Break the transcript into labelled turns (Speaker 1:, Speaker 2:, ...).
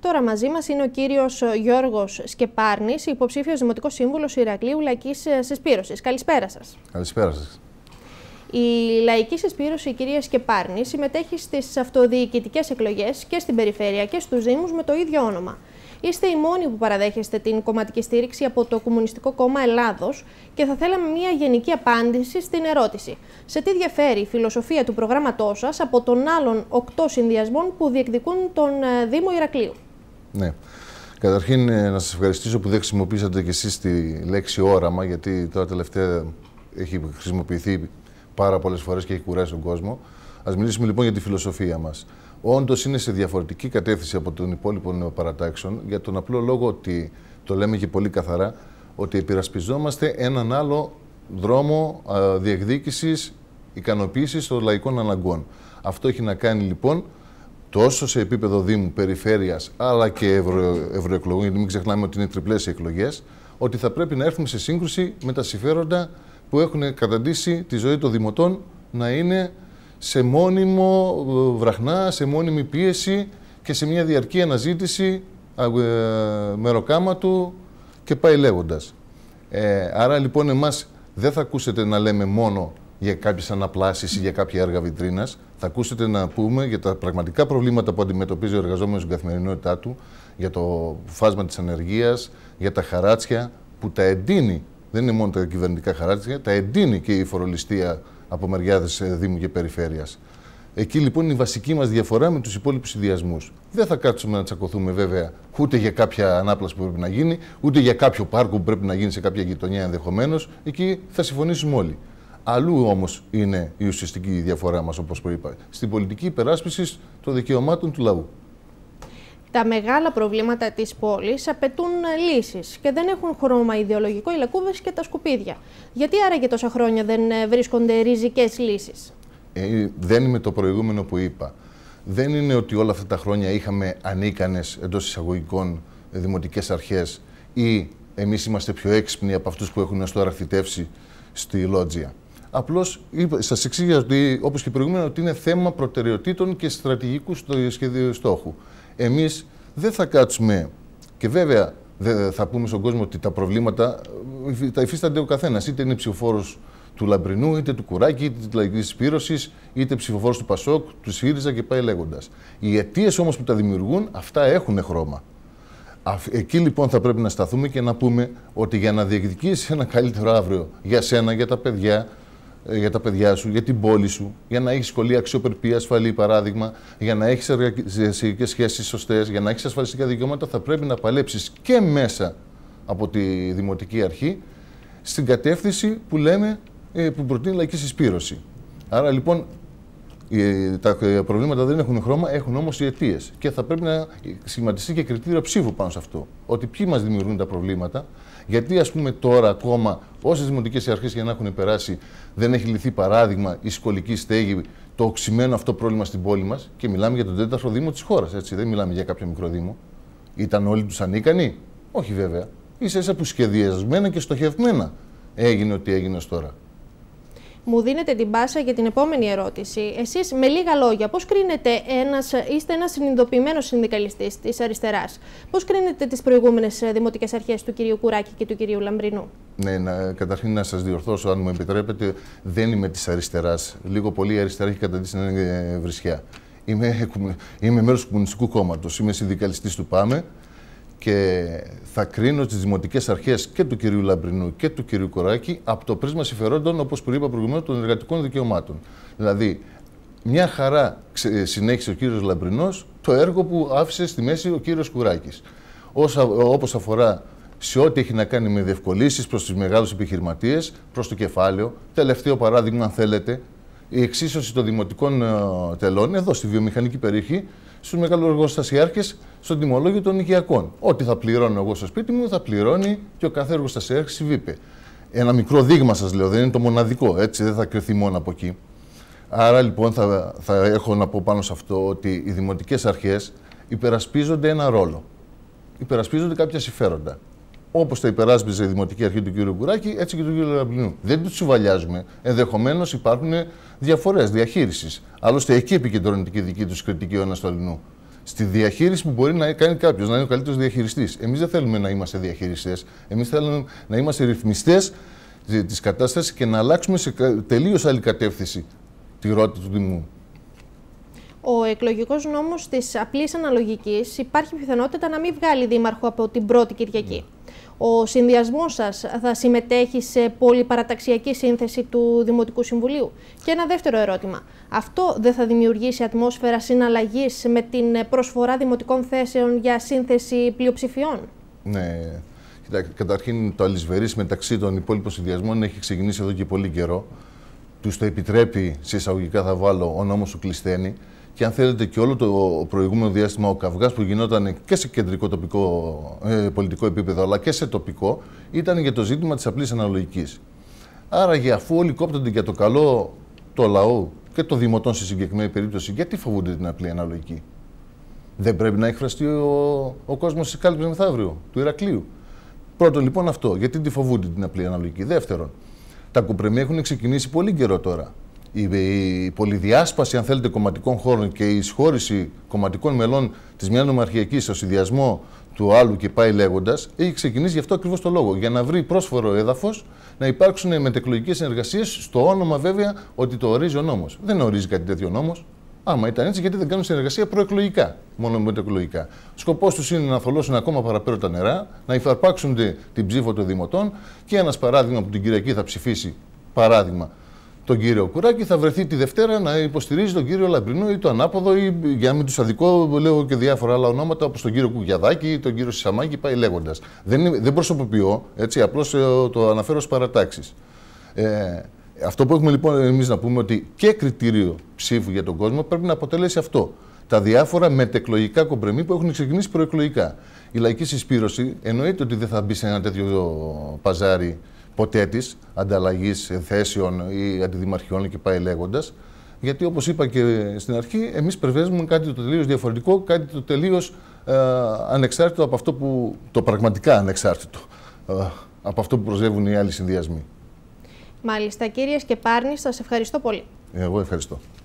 Speaker 1: Τώρα μαζί μας είναι ο κύριος ε, Γιώργος Σκεπάρνης, υποψήφιος Δημοτικός Σύμβουλος Ηρακλείου Λαική ε, Συσπήρωσης. Καλησπέρα σας.
Speaker 2: Καλησπέρα σας.
Speaker 1: Η Λαϊκή Συσπήρωση, η κυρία Σκεπάρνη, συμμετέχει στις αυτοδιοικητικές εκλογές και στην περιφέρεια και στους Δήμους με το ίδιο όνομα. Είστε οι μόνοι που παραδέχεστε την κομματική στήριξη από το Κομμουνιστικό Κόμμα Ελλάδος και θα θέλαμε μια γενική απάντηση στην ερώτηση. Σε τι διαφέρει η φιλοσοφία του προγράμματός σας από των άλλων οκτώ συνδυασμών που διεκδικούν τον ε, Δήμο Ηρακλείου.
Speaker 2: Ναι. Καταρχήν ε, να σας ευχαριστήσω που δεν χρησιμοποίησατε και εσείς τη λέξη όραμα, γιατί τώρα τελευταία έχει χρησιμοποιηθεί πάρα πολλές φορές και έχει κουράσει τον κόσμο. Ας μιλήσουμε λοιπόν για τη φιλοσοφία μας. Όντως είναι σε διαφορετική κατεύθυνση από των υπόλοιπων παρατάξεων, για τον απλό λόγο ότι, το λέμε και πολύ καθαρά, ότι επιρασπιζόμαστε έναν άλλο δρόμο διεκδίκησης, ικανοποίησης των λαϊκών αναγκών. Αυτό έχει να κάνει λοιπόν τόσο σε επίπεδο Δήμου, περιφέρειας αλλά και ευρω, ευρωεκλογών, γιατί μην ξεχνάμε ότι είναι τριπλές οι εκλογές, ότι θα πρέπει να έρθουμε σε σύγκρουση με τα συμφέροντα που έχουν καταντήσει τη ζωή των Δημοτών να είναι σε μόνιμο ε, βραχνά, σε μόνιμη πίεση και σε μια διαρκή αναζήτηση ε, μεροκάματου και πάει λέγοντας. Ε, άρα λοιπόν εμάς δεν θα ακούσετε να λέμε μόνο για κάποιες αναπλάσεις ή για κάποια έργα βιτρίνας. Θα ακούσετε να πούμε για τα πραγματικά προβλήματα που αντιμετωπίζει ο εργαζόμενος στην καθημερινότητά του, για το φάσμα της ανεργίας, για τα χαράτσια που τα εντείνει. Δεν είναι μόνο τα κυβερνητικά χαράτσια, τα εντείνει και η φορολογιστία από μεριά ε, Δήμου και Περιφέρειας. Εκεί λοιπόν είναι η βασική μας διαφορά με τους υπόλοιπους συνδυασμούς. Δεν θα κάτσουμε να τσακωθούμε βέβαια ούτε για κάποια ανάπλαση που πρέπει να γίνει, ούτε για κάποιο πάρκο που πρέπει να γίνει σε κάποια γειτονιά ενδεχομένως. Εκεί θα συμφωνήσουμε όλοι. Αλλού όμως είναι η ουσιαστική διαφορά μας, όπως προείπα, στην πολιτική υπεράσπιση των δικαιωμάτων του λαού.
Speaker 1: Τα μεγάλα προβλήματα της πόλης απαιτούν λύσεις και δεν έχουν χρώμα ιδεολογικό οι λακκούβες και τα σκουπίδια. Γιατί άραγε τόσα χρόνια δεν ε, βρίσκονται ριζικές λύσεις.
Speaker 2: Ε, δεν είμαι το προηγούμενο που είπα. Δεν είναι ότι όλα αυτά τα χρόνια είχαμε ανίκανες εντός εισαγωγικών δημοτικές αρχές ή εμείς είμαστε πιο έξυπνοι από αυτούς που έχουν ως τώρα στη Λότζια. Απλώς σας εξήγησα ότι, όπως και προηγούμενα, ότι είναι θέμα προτεραιοτήτων και στρατηγικού σχεδίου στόχου. Εμείς δεν θα κάτσουμε και βέβαια δεν θα πούμε στον κόσμο ότι τα προβλήματα ε, τα υφίστανται ο καθένας. Είτε είναι ψηφοφόρος του Λαμπρινού, είτε του Κουράκη, είτε της Λαϊκής Σπήρωση, είτε ψηφοφόρος του Πασόκ, του ΣΥΡΙΖΑ και πάει λέγοντας. Οι αιτίες όμως που τα δημιουργούν, αυτά έχουν χρώμα. Εκεί λοιπόν θα πρέπει να σταθούμε και να πούμε ότι για να διεκδικήσει ένα καλύτερο αύριο για σένα, για τα παιδιά, για τα παιδιά σου, για την πόλη σου, για να έχεις σχολεία αξιοπρεπή, ασφαλή παράδειγμα, για να έχεις εργασιακές σχέσεις σωστές, για να έχεις ασφαλιστικά δικαιώματα, θα πρέπει να παλέψεις και μέσα από τη δημοτική αρχή στην κατεύθυνση που λέμε ε, που προτείνει η λαϊκή συσπήρωση. Άρα λοιπόν ε, τα ε, προβλήματα δεν έχουν χρώμα, έχουν όμως οι αιτίες. Και θα πρέπει να σχηματιστεί και κριτήριο ψήφου πάνω σε αυτό. Ότι ποιοι μας δημιουργούν τα προβλήματα, γιατί ας πούμε τώρα ακόμα όσες δημοτικές αρχές για να έχουν περάσει δεν έχει λυθεί παράδειγμα η σχολική στέγη, το οξυμένο αυτό πρόβλημα στην πόλη μας. Και μιλάμε για τον τέταρτο Δήμο της χώρας, έτσι. Δεν μιλάμε για κάποιο μικρό Δήμο. Ήταν όλοι τους ανίκανοι. Όχι βέβαια. σα ίσα που σχεδιασμένα και στοχευμένα έγινε ό,τι έγινε τώρα
Speaker 1: μου δίνετε την πάσα για την επόμενη ερώτηση. Εσείς, με λίγα λόγια, πώς κρίνετε ένας είστε ένας συνειδητοποιημένος συνδικαλιστής της αριστεράς, πώς κρίνετε τις προηγούμενες δημοτικές αρχές του κυρίου Κουράκη και του κυρίου Λαμπρινού.
Speaker 2: Ναι, να, καταρχήν να σας διορθώσω, αν μου επιτρέπετε, δεν είμαι της αριστεράς. Λίγο πολύ η αριστερά έχει καταδείξει να είναι βρισιά. Είμαι, είμαι μέρος του Κομμουνιστικού Κόμματος. Είμαι συνδικαλιστής του ΠΑΜΕ και θα κρίνω τις δημοτικές αρχές και του κυρίου Λαμπρινού και του κυρίου Κουράκη από το πρίσμα συμφερόντων, όπως προείπα προηγουμένως, των εργατικών δικαιωμάτων. Δηλαδή, μια χαρά συνέχισε ο κύριος Λαμπρινός το έργο που άφησε στη μέση ο κύριος Κουράκης. Όπως αφορά σε ό,τι έχει να κάνει με διευκολύνσεις προς του μεγάλου επιχειρηματίες προς το κεφάλαιο. Τελευταίο παράδειγμα, αν θέλετε, η εξίσωση των δημοτικών ε, τελών εδώ στη βιομηχανική περιοχή στους εργοστασιάρχε στον τιμολόγιο των οικιακών. Ό,τι θα πληρώνω εγώ στο σπίτι μου, θα πληρώνει και ο κάθε εργοστασιάρχης στη ΒΥΠΕ. Ένα μικρό δείγμα σας λέω, δεν είναι το μοναδικό, έτσι δεν θα κρυθεί μόνο από εκεί. Άρα λοιπόν θα, θα έχω να πω πάνω σε αυτό ότι οι δημοτικές αρχές υπερασπίζονται ένα ρόλο. Υπερασπίζονται κάποια συμφέροντα. Όπως τα υπεράσπιζε η Δημοτική Αρχή του κ. Κουράκη, έτσι και του κ. Λαμπλινού. Δεν τους συμβαλιάζουμε. Ενδεχομένως υπάρχουν ε, διαφορές διαχείρισης. Άλλωστε, εκεί επικεντρώνεται και η δική τους κριτική ο ένα του Στη διαχείριση που μπορεί να κάνει κάποιος, να είναι ο καλύτερος διαχειριστής. Εμείς δεν θέλουμε να είμαστε διαχειριστές. Εμείς θέλουμε να είμαστε ρυθμιστές τη κατάστασης και να αλλάξουμε σε τελείως άλλη κατεύθυνση τη ρότα του Δημού.
Speaker 1: Ο εκλογικός νόμος της απλής αναλογικής υπάρχει πιθανότητα να μην βγάλει δήμαρχο από την πρώτη Κυριακή. Ναι. Ο συνδυασμός σας θα συμμετέχει σε πολυπαραταξιακή σύνθεση του Δημοτικού Συμβουλίου. Και ένα δεύτερο ερώτημα. Αυτό δεν θα δημιουργήσει ατμόσφαιρα συναλλαγής με την προσφορά δημοτικών θέσεων για σύνθεση πλειοψηφιών.
Speaker 2: Ναι. Καταρχήν, το αλυσβερή μεταξύ των υπόλοιπων συνδυασμών έχει ξεκινήσει εδώ και πολύ καιρό. Τους το επιτρέπει, σε εισαγωγικά θα βάλω, ο νόμος του Κλεισθένη και αν θέλετε και όλο το προηγούμενο διάστημα ο καυγάς που γινόταν και σε κεντρικό τοπικό, ε, πολιτικό επίπεδο αλλά και σε τοπικό ήταν για το ζήτημα της απλής αναλογικής. Άρα αφού όλοι κόπτονται για το καλό το λαό και το δημοτών σε συγκεκριμένη περίπτωση, γιατί φοβούνται την απλή αναλογική. Δεν πρέπει να εκφραστεί ο, ο κόσμος τη κάλυψη μεθαύριο, του Ηρακλείου. Πρώτον λοιπόν αυτό, γιατί τη φοβούνται την απλή αναλογική. Δεύτερον, τα κουπρεμία έχουν ξεκινήσει πολύ καιρό τώρα η πολυδιάσπαση, αν θέλετε, κομματικών χώρων και η εισχώρηση κομματικών μελών της μιας νομαρχιακής στο συνδυασμό του άλλου και πάει λέγοντας, έχει ξεκινήσει γι' αυτό ακριβώς το λόγο. Για να βρει πρόσφορο έδαφος να υπάρξουν μετεκλογικές συνεργασίες, στο όνομα βέβαια ότι το ορίζει ο νόμος. Δεν ορίζει κάτι τέτοιο νόμος. Άμα ήταν έτσι, γιατί δεν κάνουν συνεργασία προεκλογικά, μόνο μετεκλογικά. Σκοπός τους είναι να θολώσουν ακόμα παραπέρα τα νερά, να υφαρπάξουν την ψήφο των δημοτών και ένας παράδειγμα που την Κυριακή θα ψηφίσει, παράδειγμα, τον κύριο Κουράκη, θα βρεθεί τη Δευτέρα να υποστηρίζει τον κύριο Λαμπρινό ή το ανάποδο, ή για να μην τους αδικό, λέω και διάφορα άλλα ονόματα όπως τον κύριο Κουγιαδάκη ή τον κύριο Σισαμάκη, πάει λέγοντας. Δεν, δεν προσωποποιώ, έτσι, απλώς ε, το αναφέρω ω παρατάξεις. Ε, αυτό που έχουμε λοιπόν εμείς να πούμε ότι και κριτήριο ψήφου για τον κόσμο πρέπει να αποτελέσει αυτό. Τα διάφορα μετεκλογικά κομπρεμί που έχουν ξεκινήσει προεκλογικά. Η λαϊκή συσπήρωση εννοείται ότι δεν θα μπει σε ένα τέτοιο παζάρι ποτέ της ανταλλαγής θέσεων ή αντιδημαρχιών και πάει λέγοντας. Γιατί όπως είπα και στην αρχή, εμείς προβλέπουμε κάτι το τελείως διαφορετικό, κάτι το τελείως ε, ανεξάρτητο από αυτό που. το πραγματικά ανεξάρτητο ε, από αυτό που προσβεύουν οι άλλοι συνδυασμοί.
Speaker 1: Μάλιστα, κύριε Σκεπάρνη, σας ευχαριστώ πολύ.
Speaker 2: Εγώ ευχαριστώ.